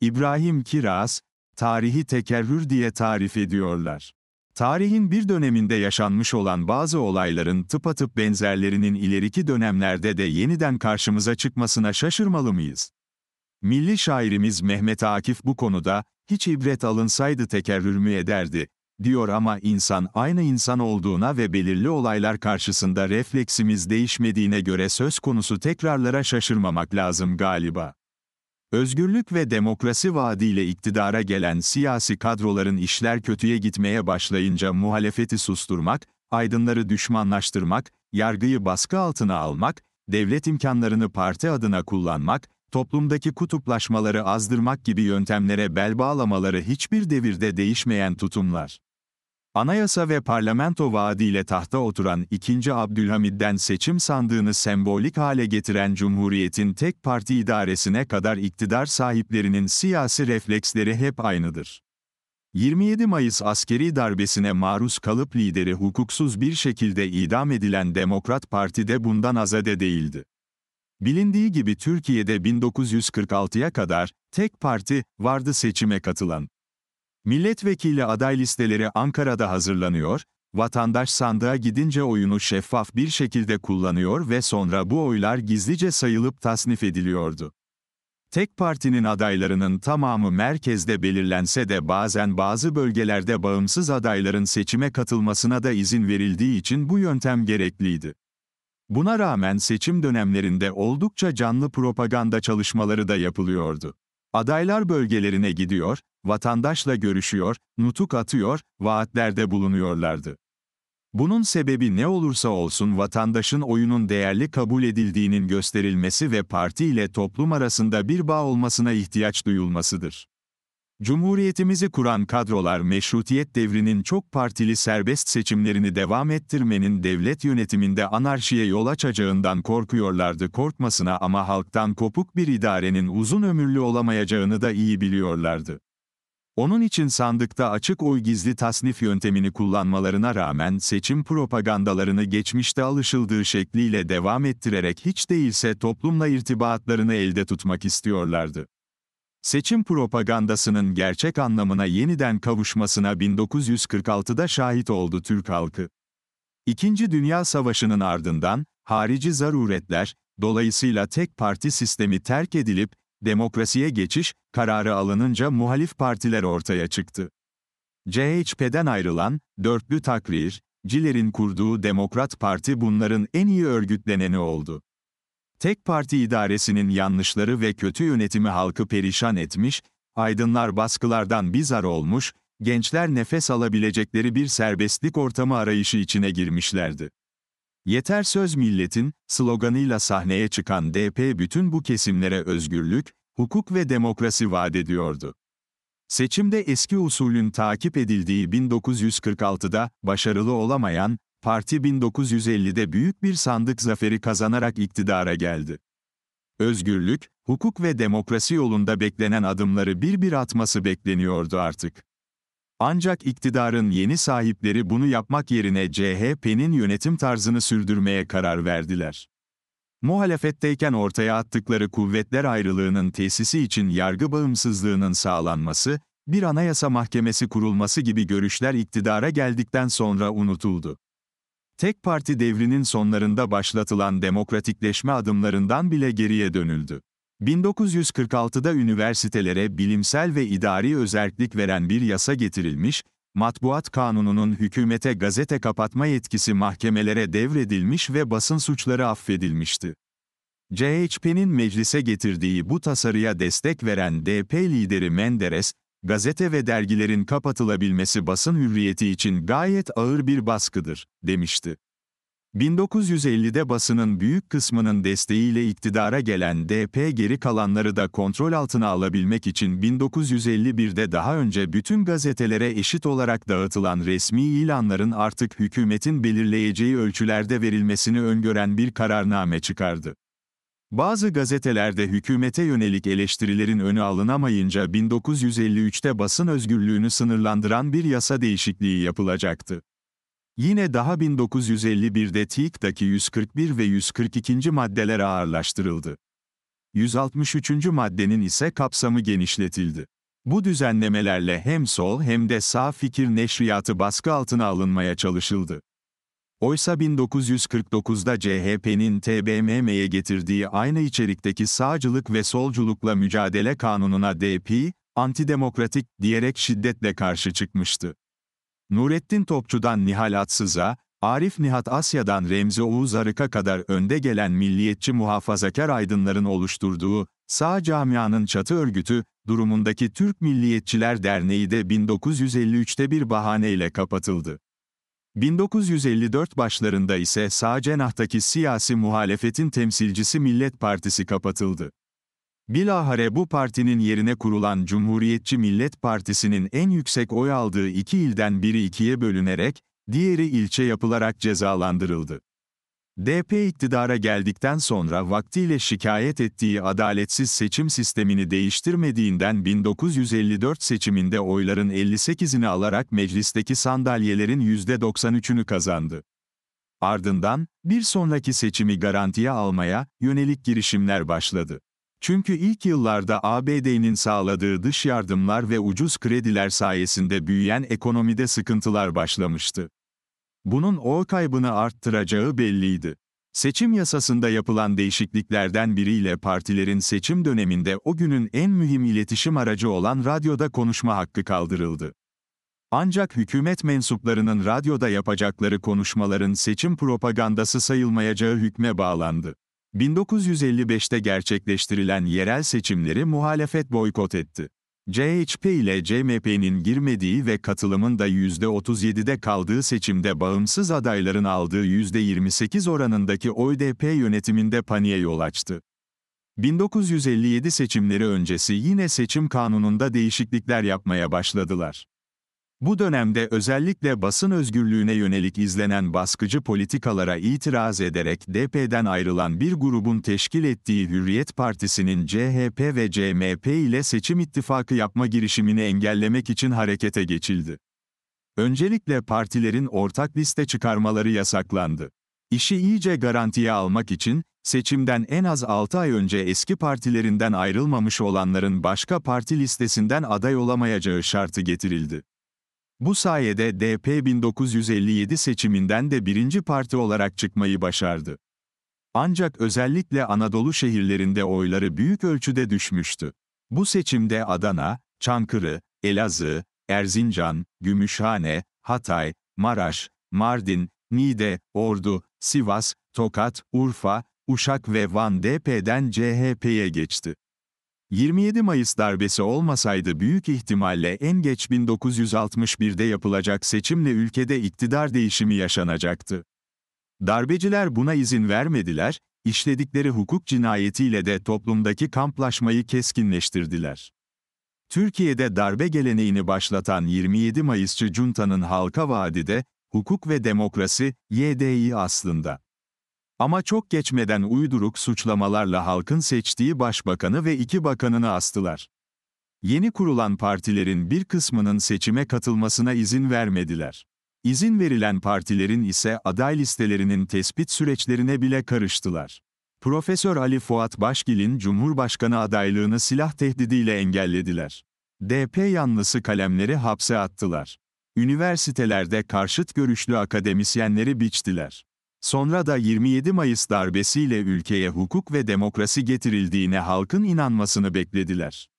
İbrahim Kiraz, tarihi tekerrür diye tarif ediyorlar. Tarihin bir döneminde yaşanmış olan bazı olayların tıpatıp benzerlerinin ileriki dönemlerde de yeniden karşımıza çıkmasına şaşırmalı mıyız? Milli şairimiz Mehmet Akif bu konuda, hiç ibret alınsaydı tekerrür mü ederdi, diyor ama insan aynı insan olduğuna ve belirli olaylar karşısında refleksimiz değişmediğine göre söz konusu tekrarlara şaşırmamak lazım galiba. Özgürlük ve demokrasi vaadiyle iktidara gelen siyasi kadroların işler kötüye gitmeye başlayınca muhalefeti susturmak, aydınları düşmanlaştırmak, yargıyı baskı altına almak, devlet imkanlarını parti adına kullanmak, toplumdaki kutuplaşmaları azdırmak gibi yöntemlere bel bağlamaları hiçbir devirde değişmeyen tutumlar. Anayasa ve parlamento vaadiyle tahta oturan 2. Abdülhamid'den seçim sandığını sembolik hale getiren Cumhuriyet'in tek parti idaresine kadar iktidar sahiplerinin siyasi refleksleri hep aynıdır. 27 Mayıs askeri darbesine maruz kalıp lideri hukuksuz bir şekilde idam edilen Demokrat Parti de bundan azade değildi. Bilindiği gibi Türkiye'de 1946'ya kadar tek parti vardı seçime katılan. Milletvekili aday listeleri Ankara'da hazırlanıyor, vatandaş sandığa gidince oyunu şeffaf bir şekilde kullanıyor ve sonra bu oylar gizlice sayılıp tasnif ediliyordu. Tek partinin adaylarının tamamı merkezde belirlense de bazen bazı bölgelerde bağımsız adayların seçime katılmasına da izin verildiği için bu yöntem gerekliydi. Buna rağmen seçim dönemlerinde oldukça canlı propaganda çalışmaları da yapılıyordu. Adaylar bölgelerine gidiyor, vatandaşla görüşüyor, nutuk atıyor, vaatlerde bulunuyorlardı. Bunun sebebi ne olursa olsun vatandaşın oyunun değerli kabul edildiğinin gösterilmesi ve parti ile toplum arasında bir bağ olmasına ihtiyaç duyulmasıdır. Cumhuriyetimizi kuran kadrolar meşrutiyet devrinin çok partili serbest seçimlerini devam ettirmenin devlet yönetiminde anarşiye yol açacağından korkuyorlardı korkmasına ama halktan kopuk bir idarenin uzun ömürlü olamayacağını da iyi biliyorlardı. Onun için sandıkta açık oy gizli tasnif yöntemini kullanmalarına rağmen seçim propagandalarını geçmişte alışıldığı şekliyle devam ettirerek hiç değilse toplumla irtibatlarını elde tutmak istiyorlardı. Seçim propagandasının gerçek anlamına yeniden kavuşmasına 1946'da şahit oldu Türk halkı. İkinci Dünya Savaşı'nın ardından, harici zaruretler, dolayısıyla tek parti sistemi terk edilip, demokrasiye geçiş kararı alınınca muhalif partiler ortaya çıktı. CHP'den ayrılan, dörtlü takrir, Ciler'in kurduğu Demokrat Parti bunların en iyi örgütleneni oldu. Tek parti idaresinin yanlışları ve kötü yönetimi halkı perişan etmiş, aydınlar baskılardan bizar olmuş, gençler nefes alabilecekleri bir serbestlik ortamı arayışı içine girmişlerdi. Yeter Söz Milletin sloganıyla sahneye çıkan DP bütün bu kesimlere özgürlük, hukuk ve demokrasi vaat ediyordu. Seçimde eski usulün takip edildiği 1946'da başarılı olamayan, parti 1950'de büyük bir sandık zaferi kazanarak iktidara geldi. Özgürlük, hukuk ve demokrasi yolunda beklenen adımları bir bir atması bekleniyordu artık. Ancak iktidarın yeni sahipleri bunu yapmak yerine CHP'nin yönetim tarzını sürdürmeye karar verdiler. Muhalefetteyken ortaya attıkları kuvvetler ayrılığının tesisi için yargı bağımsızlığının sağlanması, bir anayasa mahkemesi kurulması gibi görüşler iktidara geldikten sonra unutuldu. Tek parti devrinin sonlarında başlatılan demokratikleşme adımlarından bile geriye dönüldü. 1946'da üniversitelere bilimsel ve idari özellik veren bir yasa getirilmiş, matbuat kanununun hükümete gazete kapatma yetkisi mahkemelere devredilmiş ve basın suçları affedilmişti. CHP'nin meclise getirdiği bu tasarıya destek veren DP lideri Menderes, gazete ve dergilerin kapatılabilmesi basın hürriyeti için gayet ağır bir baskıdır, demişti. 1950'de basının büyük kısmının desteğiyle iktidara gelen DP geri kalanları da kontrol altına alabilmek için 1951'de daha önce bütün gazetelere eşit olarak dağıtılan resmi ilanların artık hükümetin belirleyeceği ölçülerde verilmesini öngören bir kararname çıkardı. Bazı gazetelerde hükümete yönelik eleştirilerin önü alınamayınca 1953'te basın özgürlüğünü sınırlandıran bir yasa değişikliği yapılacaktı. Yine daha 1951'de TİK'taki 141 ve 142. maddeler ağırlaştırıldı. 163. maddenin ise kapsamı genişletildi. Bu düzenlemelerle hem sol hem de sağ fikir neşriyatı baskı altına alınmaya çalışıldı. Oysa 1949'da CHP'nin TBMM'ye getirdiği aynı içerikteki sağcılık ve solculukla mücadele kanununa DP, antidemokratik diyerek şiddetle karşı çıkmıştı. Nurettin Topçu'dan Nihal Atsız'a, Arif Nihat Asya'dan Remzi Oğuz Arık'a kadar önde gelen milliyetçi muhafazakar aydınların oluşturduğu, sağ camianın çatı örgütü, durumundaki Türk Milliyetçiler Derneği de 1953'te bir bahaneyle kapatıldı. 1954 başlarında ise sağ cenahtaki siyasi muhalefetin temsilcisi Millet Partisi kapatıldı. Bilahare bu partinin yerine kurulan Cumhuriyetçi Millet Partisi'nin en yüksek oy aldığı iki ilden biri ikiye bölünerek, diğeri ilçe yapılarak cezalandırıldı. DP iktidara geldikten sonra vaktiyle şikayet ettiği adaletsiz seçim sistemini değiştirmediğinden 1954 seçiminde oyların 58'ini alarak meclisteki sandalyelerin %93'ünü kazandı. Ardından, bir sonraki seçimi garantiye almaya yönelik girişimler başladı. Çünkü ilk yıllarda ABD'nin sağladığı dış yardımlar ve ucuz krediler sayesinde büyüyen ekonomide sıkıntılar başlamıştı. Bunun o kaybını arttıracağı belliydi. Seçim yasasında yapılan değişikliklerden biriyle partilerin seçim döneminde o günün en mühim iletişim aracı olan radyoda konuşma hakkı kaldırıldı. Ancak hükümet mensuplarının radyoda yapacakları konuşmaların seçim propagandası sayılmayacağı hükme bağlandı. 1955'te gerçekleştirilen yerel seçimleri muhalefet boykot etti. CHP ile CMP'nin girmediği ve katılımın da %37'de kaldığı seçimde bağımsız adayların aldığı %28 oranındaki ODP yönetiminde paniğe yol açtı. 1957 seçimleri öncesi yine seçim kanununda değişiklikler yapmaya başladılar. Bu dönemde özellikle basın özgürlüğüne yönelik izlenen baskıcı politikalara itiraz ederek DP'den ayrılan bir grubun teşkil ettiği Hürriyet Partisi'nin CHP ve CMP ile seçim ittifakı yapma girişimini engellemek için harekete geçildi. Öncelikle partilerin ortak liste çıkarmaları yasaklandı. İşi iyice garantiye almak için, seçimden en az 6 ay önce eski partilerinden ayrılmamış olanların başka parti listesinden aday olamayacağı şartı getirildi. Bu sayede DP 1957 seçiminden de birinci parti olarak çıkmayı başardı. Ancak özellikle Anadolu şehirlerinde oyları büyük ölçüde düşmüştü. Bu seçimde Adana, Çankırı, Elazığ, Erzincan, Gümüşhane, Hatay, Maraş, Mardin, Niğde, Ordu, Sivas, Tokat, Urfa, Uşak ve Van DP'den CHP'ye geçti. 27 Mayıs darbesi olmasaydı büyük ihtimalle en geç 1961'de yapılacak seçimle ülkede iktidar değişimi yaşanacaktı. Darbeciler buna izin vermediler, işledikleri hukuk cinayetiyle de toplumdaki kamplaşmayı keskinleştirdiler. Türkiye'de darbe geleneğini başlatan 27 Mayısçı Cunta'nın halka vadide, hukuk ve demokrasi, YDI aslında. Ama çok geçmeden uyduruk suçlamalarla halkın seçtiği başbakanı ve iki bakanını astılar. Yeni kurulan partilerin bir kısmının seçime katılmasına izin vermediler. İzin verilen partilerin ise aday listelerinin tespit süreçlerine bile karıştılar. Profesör Ali Fuat Başgil'in Cumhurbaşkanı adaylığını silah tehdidiyle engellediler. DP yanlısı kalemleri hapse attılar. Üniversitelerde karşıt görüşlü akademisyenleri biçtiler sonra da 27 Mayıs darbesiyle ülkeye hukuk ve demokrasi getirildiğine halkın inanmasını beklediler.